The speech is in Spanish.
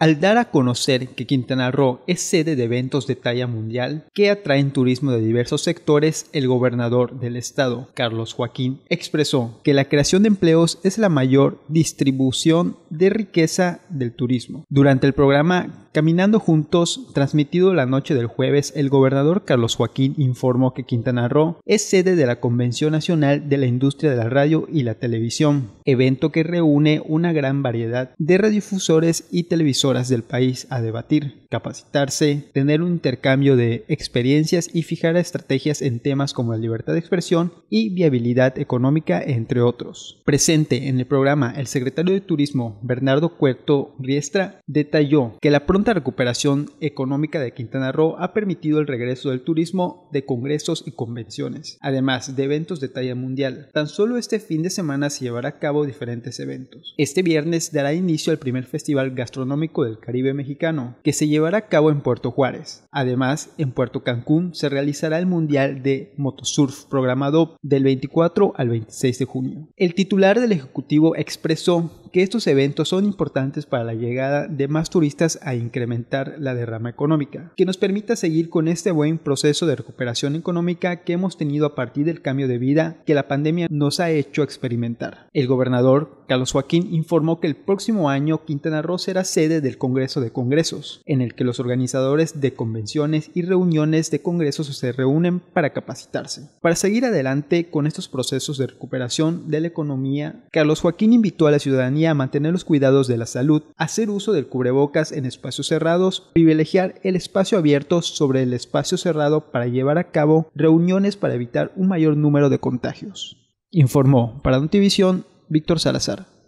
Al dar a conocer que Quintana Roo es sede de eventos de talla mundial que atraen turismo de diversos sectores, el gobernador del estado, Carlos Joaquín, expresó que la creación de empleos es la mayor distribución de riqueza del turismo. Durante el programa Caminando Juntos, transmitido la noche del jueves, el gobernador Carlos Joaquín informó que Quintana Roo es sede de la Convención Nacional de la Industria de la Radio y la Televisión, evento que reúne una gran variedad de radiodifusores y televisoras del país a debatir, capacitarse, tener un intercambio de experiencias y fijar estrategias en temas como la libertad de expresión y viabilidad económica, entre otros. Presente en el programa el secretario de Turismo Bernardo Cueto Riestra, detalló que la pronta recuperación económica de Quintana Roo ha permitido el regreso del turismo, de congresos y convenciones, además de eventos de talla mundial. Tan solo este fin de semana se llevará a cabo diferentes eventos. Este viernes dará inicio al primer Festival Gastronómico del Caribe Mexicano, que se llevará a cabo en Puerto Juárez. Además, en Puerto Cancún se realizará el Mundial de Motosurf programado del 24 al 26 de junio. El titular del Ejecutivo expresó que estos eventos son importantes para la llegada de más turistas a incrementar la derrama económica, que nos permita seguir con este buen proceso de recuperación económica que hemos tenido a partir del cambio de vida que la pandemia nos ha hecho experimentar. El gobernador Carlos Joaquín informó que el próximo año Quintana Roo será sede del Congreso de Congresos, en el que los organizadores de convenciones y reuniones de congresos se reúnen para capacitarse. Para seguir adelante con estos procesos de recuperación de la economía, Carlos Joaquín invitó a la ciudadanía a mantener los cuidados de la salud, hacer uso del cubrebocas en espacios cerrados, privilegiar el espacio abierto sobre el espacio cerrado para llevar a cabo reuniones para evitar un mayor número de contagios. Informó para Notivisión Víctor Salazar.